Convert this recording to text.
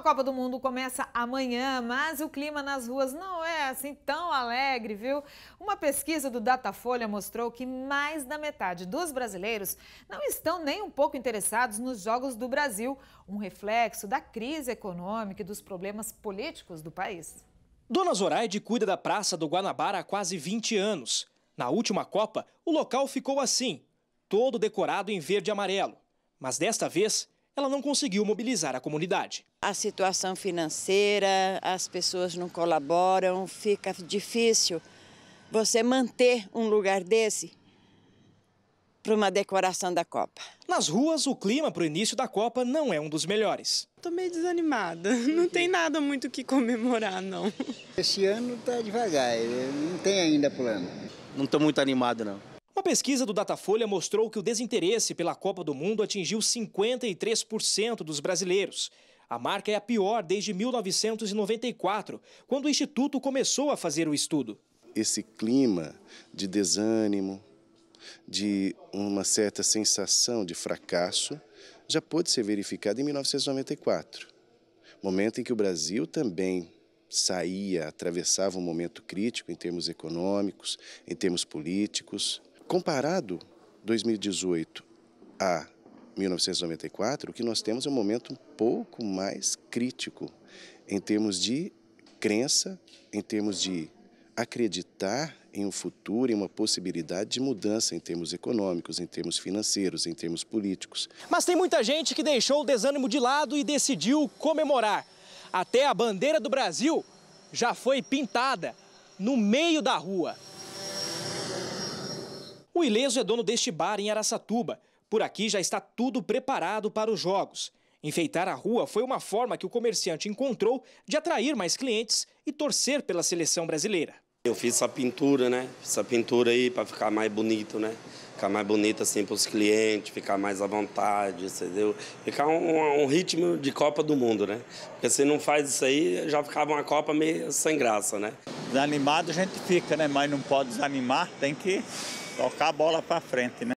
A Copa do Mundo começa amanhã, mas o clima nas ruas não é assim tão alegre, viu? Uma pesquisa do Datafolha mostrou que mais da metade dos brasileiros não estão nem um pouco interessados nos Jogos do Brasil, um reflexo da crise econômica e dos problemas políticos do país. Dona Zoraide cuida da Praça do Guanabara há quase 20 anos. Na última Copa, o local ficou assim, todo decorado em verde e amarelo. Mas desta vez, ela não conseguiu mobilizar a comunidade. A situação financeira, as pessoas não colaboram, fica difícil você manter um lugar desse para uma decoração da Copa. Nas ruas, o clima para o início da Copa não é um dos melhores. Estou meio desanimada, não tem nada muito o que comemorar, não. Esse ano está devagar, não tem ainda plano. Não estou muito animado, não pesquisa do Datafolha mostrou que o desinteresse pela Copa do Mundo atingiu 53% dos brasileiros. A marca é a pior desde 1994, quando o Instituto começou a fazer o estudo. Esse clima de desânimo, de uma certa sensação de fracasso, já pôde ser verificado em 1994, momento em que o Brasil também saía, atravessava um momento crítico em termos econômicos, em termos políticos, Comparado 2018 a 1994, o que nós temos é um momento um pouco mais crítico em termos de crença, em termos de acreditar em um futuro, em uma possibilidade de mudança em termos econômicos, em termos financeiros, em termos políticos. Mas tem muita gente que deixou o desânimo de lado e decidiu comemorar. Até a bandeira do Brasil já foi pintada no meio da rua. O Ileso é dono deste bar em Araçatuba. Por aqui já está tudo preparado para os jogos. Enfeitar a rua foi uma forma que o comerciante encontrou de atrair mais clientes e torcer pela seleção brasileira. Eu fiz essa pintura, né? Fiz essa pintura aí para ficar mais bonito, né? Ficar mais bonito assim para os clientes, ficar mais à vontade, entendeu? Ficar um, um, ritmo de Copa do Mundo, né? Porque se não faz isso aí, já ficava uma Copa meio sem graça, né? Desanimado a gente fica, né? Mas não pode desanimar, tem que tocar a bola para frente, né?